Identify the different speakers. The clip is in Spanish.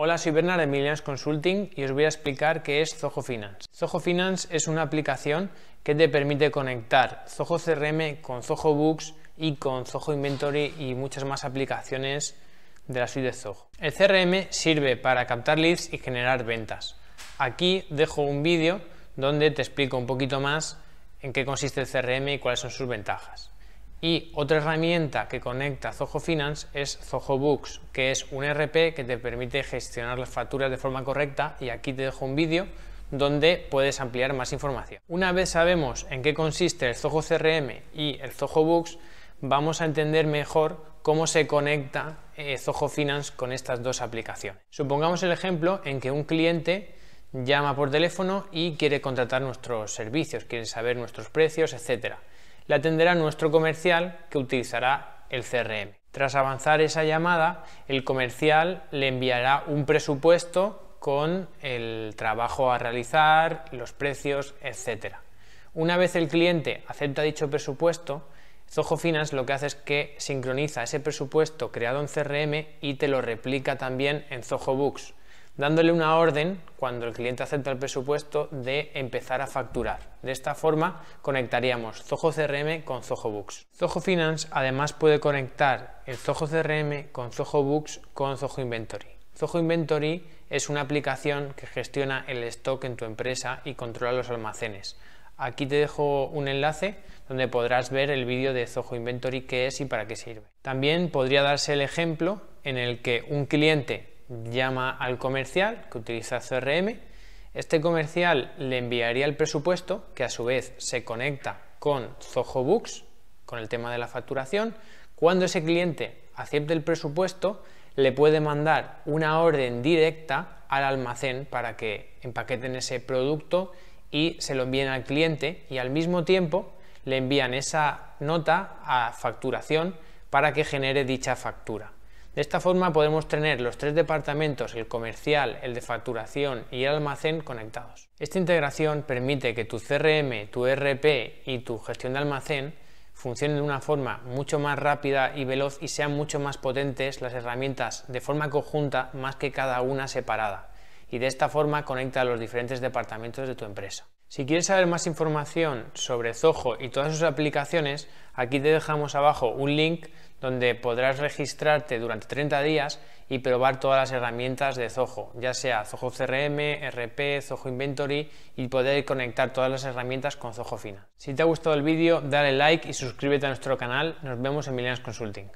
Speaker 1: Hola, soy Bernard de Millions Consulting y os voy a explicar qué es Zoho Finance. Zoho Finance es una aplicación que te permite conectar Zoho CRM con Zoho Books y con Zoho Inventory y muchas más aplicaciones de la suite de Zoho. El CRM sirve para captar leads y generar ventas. Aquí dejo un vídeo donde te explico un poquito más en qué consiste el CRM y cuáles son sus ventajas. Y otra herramienta que conecta Zoho Finance es Zoho Books, que es un e RP que te permite gestionar las facturas de forma correcta y aquí te dejo un vídeo donde puedes ampliar más información. Una vez sabemos en qué consiste el Zoho CRM y el Zoho Books, vamos a entender mejor cómo se conecta eh, Zoho Finance con estas dos aplicaciones. Supongamos el ejemplo en que un cliente llama por teléfono y quiere contratar nuestros servicios, quiere saber nuestros precios, etcétera la atenderá nuestro comercial que utilizará el CRM. Tras avanzar esa llamada, el comercial le enviará un presupuesto con el trabajo a realizar, los precios, etc. Una vez el cliente acepta dicho presupuesto, Zoho Finance lo que hace es que sincroniza ese presupuesto creado en CRM y te lo replica también en Zoho Books dándole una orden, cuando el cliente acepta el presupuesto, de empezar a facturar. De esta forma conectaríamos Zoho CRM con Zoho Books. Zoho Finance además puede conectar el Zoho CRM con Zoho Books con Zoho Inventory. Zoho Inventory es una aplicación que gestiona el stock en tu empresa y controla los almacenes. Aquí te dejo un enlace donde podrás ver el vídeo de Zoho Inventory qué es y para qué sirve. También podría darse el ejemplo en el que un cliente llama al comercial que utiliza CRM, este comercial le enviaría el presupuesto que a su vez se conecta con Zoho Books, con el tema de la facturación. Cuando ese cliente acepte el presupuesto, le puede mandar una orden directa al almacén para que empaqueten ese producto y se lo envíen al cliente y al mismo tiempo le envían esa nota a facturación para que genere dicha factura. De esta forma podemos tener los tres departamentos, el comercial, el de facturación y el almacén conectados. Esta integración permite que tu CRM, tu e RP y tu gestión de almacén funcionen de una forma mucho más rápida y veloz y sean mucho más potentes las herramientas de forma conjunta más que cada una separada y de esta forma conecta a los diferentes departamentos de tu empresa. Si quieres saber más información sobre Zoho y todas sus aplicaciones, aquí te dejamos abajo un link donde podrás registrarte durante 30 días y probar todas las herramientas de Zoho, ya sea Zoho CRM, RP, Zoho Inventory y poder conectar todas las herramientas con Zoho Fina. Si te ha gustado el vídeo, dale like y suscríbete a nuestro canal. Nos vemos en Millennials Consulting.